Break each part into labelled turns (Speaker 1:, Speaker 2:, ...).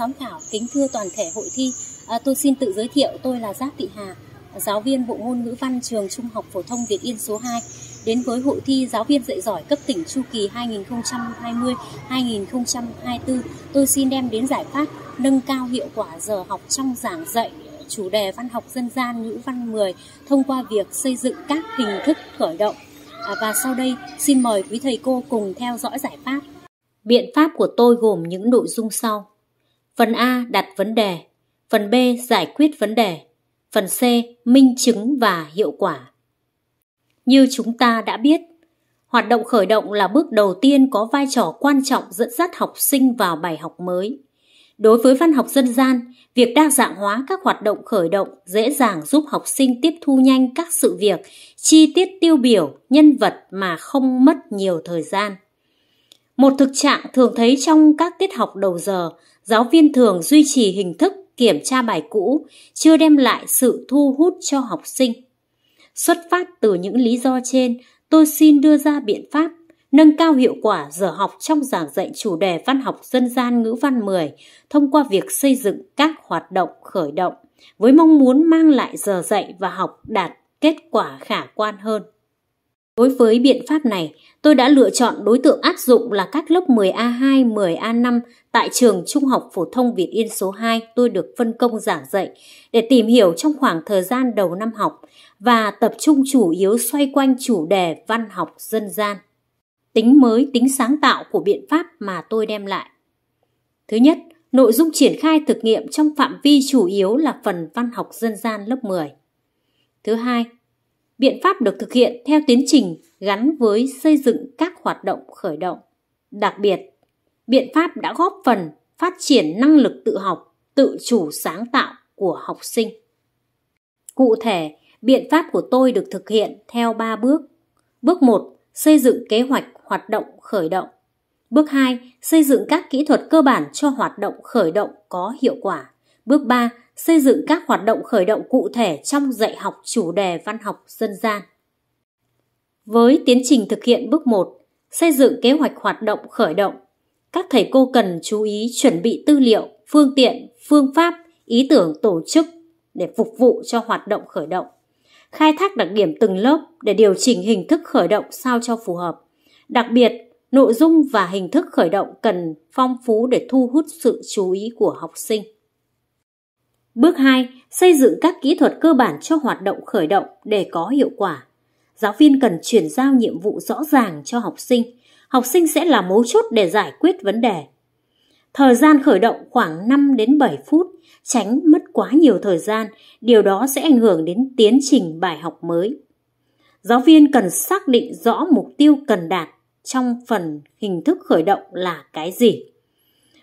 Speaker 1: giám khảo, kính thưa toàn thể hội thi, à, tôi xin tự giới thiệu tôi là Giáp Thị Hà, giáo viên bộ môn ngữ văn trường Trung học phổ thông Việt Yên số 2 đến với hội thi giáo viên dạy giỏi cấp tỉnh chu kỳ 2020-2024. Tôi xin đem đến giải pháp nâng cao hiệu quả giờ học trong giảng dạy chủ đề văn học dân gian ngữ văn 10 thông qua việc xây dựng các hình thức khởi động. À, và sau đây xin mời quý thầy cô cùng theo dõi giải pháp. Biện pháp của tôi gồm những nội dung sau. Phần A đặt vấn đề, phần B giải quyết vấn đề, phần C minh chứng và hiệu quả. Như chúng ta đã biết, hoạt động khởi động là bước đầu tiên có vai trò quan trọng dẫn dắt học sinh vào bài học mới. Đối với văn học dân gian, việc đa dạng hóa các hoạt động khởi động dễ dàng giúp học sinh tiếp thu nhanh các sự việc, chi tiết tiêu biểu, nhân vật mà không mất nhiều thời gian. Một thực trạng thường thấy trong các tiết học đầu giờ giáo viên thường duy trì hình thức kiểm tra bài cũ chưa đem lại sự thu hút cho học sinh. Xuất phát từ những lý do trên, tôi xin đưa ra biện pháp nâng cao hiệu quả giờ học trong giảng dạy chủ đề văn học dân gian ngữ văn 10 thông qua việc xây dựng các hoạt động khởi động với mong muốn mang lại giờ dạy và học đạt kết quả khả quan hơn. Đối với biện pháp này, tôi đã lựa chọn đối tượng áp dụng là các lớp 10A2, 10A5 Tại trường Trung học Phổ thông Việt Yên số 2, tôi được phân công giảng dạy để tìm hiểu trong khoảng thời gian đầu năm học và tập trung chủ yếu xoay quanh chủ đề văn học dân gian. Tính mới, tính sáng tạo của biện pháp mà tôi đem lại. Thứ nhất, nội dung triển khai thực nghiệm trong phạm vi chủ yếu là phần văn học dân gian lớp 10. Thứ hai, biện pháp được thực hiện theo tiến trình gắn với xây dựng các hoạt động khởi động. Đặc biệt, biện pháp đã góp phần phát triển năng lực tự học, tự chủ sáng tạo của học sinh. Cụ thể, biện pháp của tôi được thực hiện theo 3 bước. Bước 1, xây dựng kế hoạch hoạt động khởi động. Bước 2, xây dựng các kỹ thuật cơ bản cho hoạt động khởi động có hiệu quả. Bước 3, xây dựng các hoạt động khởi động cụ thể trong dạy học chủ đề văn học dân gian. Với tiến trình thực hiện bước 1, xây dựng kế hoạch hoạt động khởi động các thầy cô cần chú ý chuẩn bị tư liệu, phương tiện, phương pháp, ý tưởng tổ chức để phục vụ cho hoạt động khởi động. Khai thác đặc điểm từng lớp để điều chỉnh hình thức khởi động sao cho phù hợp. Đặc biệt, nội dung và hình thức khởi động cần phong phú để thu hút sự chú ý của học sinh. Bước 2. Xây dựng các kỹ thuật cơ bản cho hoạt động khởi động để có hiệu quả. Giáo viên cần chuyển giao nhiệm vụ rõ ràng cho học sinh – học sinh sẽ là mấu chốt để giải quyết vấn đề. Thời gian khởi động khoảng 5 đến 7 phút, tránh mất quá nhiều thời gian, điều đó sẽ ảnh hưởng đến tiến trình bài học mới. Giáo viên cần xác định rõ mục tiêu cần đạt trong phần hình thức khởi động là cái gì.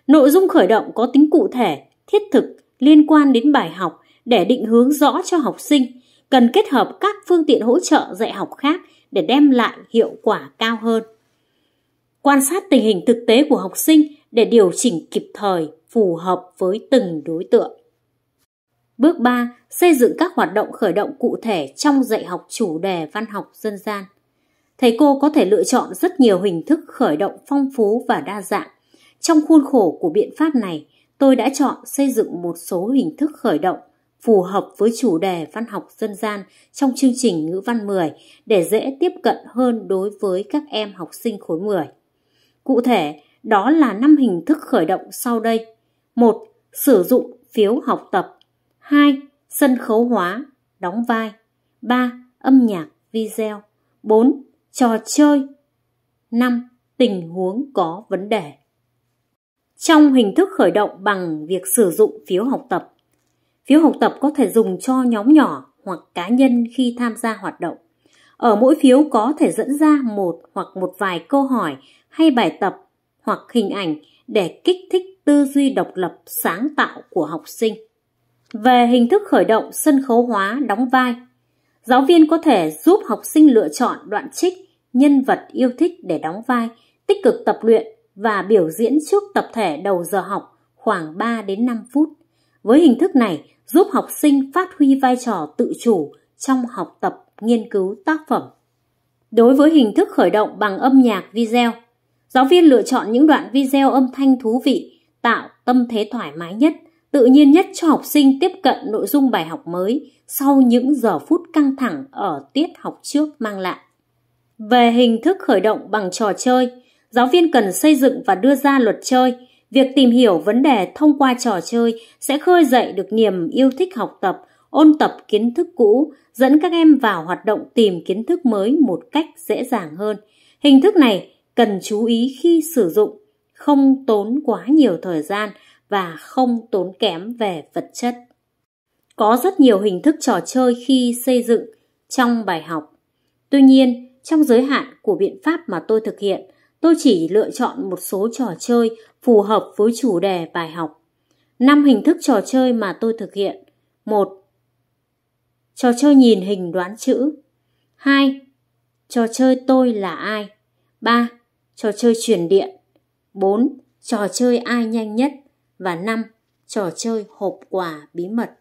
Speaker 1: Nội dung khởi động có tính cụ thể, thiết thực liên quan đến bài học để định hướng rõ cho học sinh, cần kết hợp các phương tiện hỗ trợ dạy học khác để đem lại hiệu quả cao hơn quan sát tình hình thực tế của học sinh để điều chỉnh kịp thời phù hợp với từng đối tượng. Bước 3. Xây dựng các hoạt động khởi động cụ thể trong dạy học chủ đề văn học dân gian. Thầy cô có thể lựa chọn rất nhiều hình thức khởi động phong phú và đa dạng. Trong khuôn khổ của biện pháp này, tôi đã chọn xây dựng một số hình thức khởi động phù hợp với chủ đề văn học dân gian trong chương trình ngữ văn 10 để dễ tiếp cận hơn đối với các em học sinh khối 10. Cụ thể, đó là năm hình thức khởi động sau đây. 1. Sử dụng phiếu học tập. 2. Sân khấu hóa, đóng vai. 3. Âm nhạc, video. 4. Trò chơi. 5. Tình huống có vấn đề. Trong hình thức khởi động bằng việc sử dụng phiếu học tập, phiếu học tập có thể dùng cho nhóm nhỏ hoặc cá nhân khi tham gia hoạt động. Ở mỗi phiếu có thể dẫn ra một hoặc một vài câu hỏi hay bài tập hoặc hình ảnh để kích thích tư duy độc lập sáng tạo của học sinh. Về hình thức khởi động sân khấu hóa đóng vai, giáo viên có thể giúp học sinh lựa chọn đoạn trích, nhân vật yêu thích để đóng vai, tích cực tập luyện và biểu diễn trước tập thể đầu giờ học khoảng 3 đến 5 phút. Với hình thức này, giúp học sinh phát huy vai trò tự chủ trong học tập, nghiên cứu tác phẩm. Đối với hình thức khởi động bằng âm nhạc video, Giáo viên lựa chọn những đoạn video âm thanh thú vị, tạo tâm thế thoải mái nhất, tự nhiên nhất cho học sinh tiếp cận nội dung bài học mới sau những giờ phút căng thẳng ở tiết học trước mang lại. Về hình thức khởi động bằng trò chơi, giáo viên cần xây dựng và đưa ra luật chơi. Việc tìm hiểu vấn đề thông qua trò chơi sẽ khơi dậy được niềm yêu thích học tập, ôn tập kiến thức cũ, dẫn các em vào hoạt động tìm kiến thức mới một cách dễ dàng hơn. Hình thức này cần chú ý khi sử dụng, không tốn quá nhiều thời gian và không tốn kém về vật chất. Có rất nhiều hình thức trò chơi khi xây dựng trong bài học. Tuy nhiên, trong giới hạn của biện pháp mà tôi thực hiện, tôi chỉ lựa chọn một số trò chơi phù hợp với chủ đề bài học. Năm hình thức trò chơi mà tôi thực hiện. một Trò chơi nhìn hình đoán chữ. hai, Trò chơi tôi là ai? ba, trò chơi truyền điện. 4. Trò chơi ai nhanh nhất. Và 5. Trò chơi hộp quà bí mật.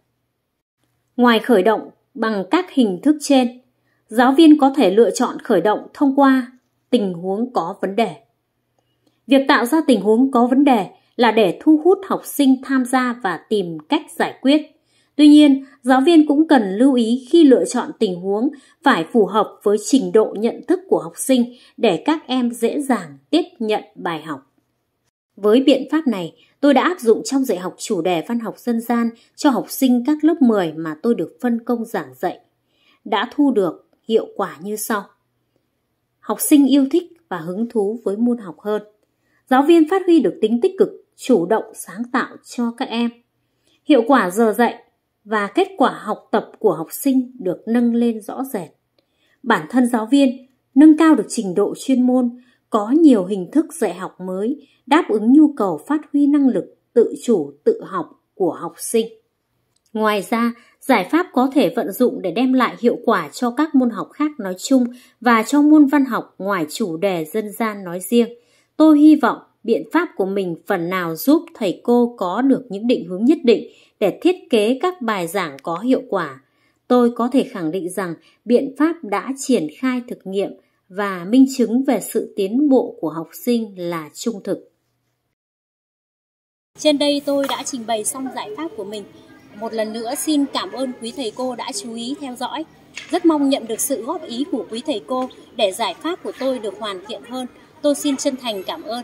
Speaker 1: Ngoài khởi động bằng các hình thức trên, giáo viên có thể lựa chọn khởi động thông qua tình huống có vấn đề. Việc tạo ra tình huống có vấn đề là để thu hút học sinh tham gia và tìm cách giải quyết Tuy nhiên, giáo viên cũng cần lưu ý khi lựa chọn tình huống phải phù hợp với trình độ nhận thức của học sinh để các em dễ dàng tiếp nhận bài học. Với biện pháp này, tôi đã áp dụng trong dạy học chủ đề văn học dân gian cho học sinh các lớp 10 mà tôi được phân công giảng dạy. Đã thu được hiệu quả như sau. Học sinh yêu thích và hứng thú với môn học hơn. Giáo viên phát huy được tính tích cực, chủ động sáng tạo cho các em. Hiệu quả giờ dạy và kết quả học tập của học sinh được nâng lên rõ rệt. Bản thân giáo viên nâng cao được trình độ chuyên môn, có nhiều hình thức dạy học mới đáp ứng nhu cầu phát huy năng lực tự chủ tự học của học sinh. Ngoài ra, giải pháp có thể vận dụng để đem lại hiệu quả cho các môn học khác nói chung và cho môn văn học ngoài chủ đề dân gian nói riêng. Tôi hy vọng biện pháp của mình phần nào giúp thầy cô có được những định hướng nhất định để thiết kế các bài giảng có hiệu quả. Tôi có thể khẳng định rằng biện pháp đã triển khai thực nghiệm và minh chứng về sự tiến bộ của học sinh là trung thực. Trên đây tôi đã trình bày xong giải pháp của mình. Một lần nữa xin cảm ơn quý thầy cô đã chú ý theo dõi. Rất mong nhận được sự góp ý của quý thầy cô để giải pháp của tôi được hoàn thiện hơn. Tôi xin chân thành cảm ơn.